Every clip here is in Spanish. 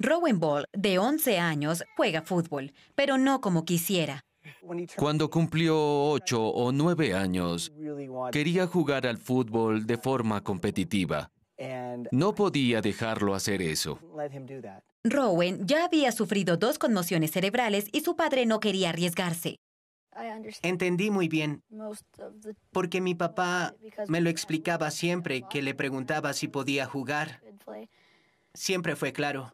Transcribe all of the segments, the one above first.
Rowan Ball, de 11 años, juega fútbol, pero no como quisiera. Cuando cumplió 8 o 9 años, quería jugar al fútbol de forma competitiva. No podía dejarlo hacer eso. Rowan ya había sufrido dos conmociones cerebrales y su padre no quería arriesgarse. Entendí muy bien, porque mi papá me lo explicaba siempre que le preguntaba si podía jugar siempre fue claro.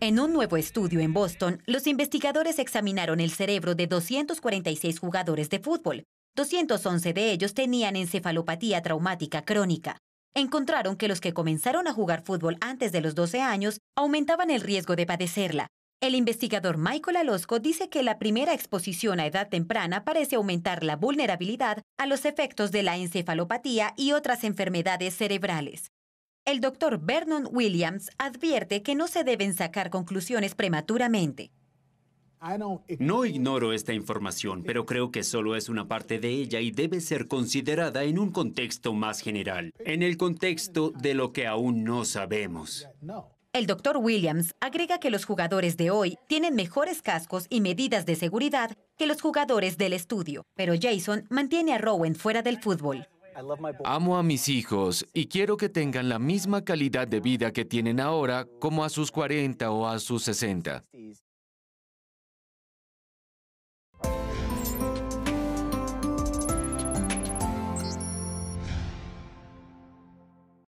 En un nuevo estudio en Boston, los investigadores examinaron el cerebro de 246 jugadores de fútbol. 211 de ellos tenían encefalopatía traumática crónica. Encontraron que los que comenzaron a jugar fútbol antes de los 12 años aumentaban el riesgo de padecerla. El investigador Michael Alosco dice que la primera exposición a edad temprana parece aumentar la vulnerabilidad a los efectos de la encefalopatía y otras enfermedades cerebrales. El doctor Vernon Williams advierte que no se deben sacar conclusiones prematuramente. No ignoro esta información, pero creo que solo es una parte de ella y debe ser considerada en un contexto más general, en el contexto de lo que aún no sabemos. El doctor Williams agrega que los jugadores de hoy tienen mejores cascos y medidas de seguridad que los jugadores del estudio, pero Jason mantiene a Rowan fuera del fútbol. Amo a mis hijos y quiero que tengan la misma calidad de vida que tienen ahora como a sus 40 o a sus 60.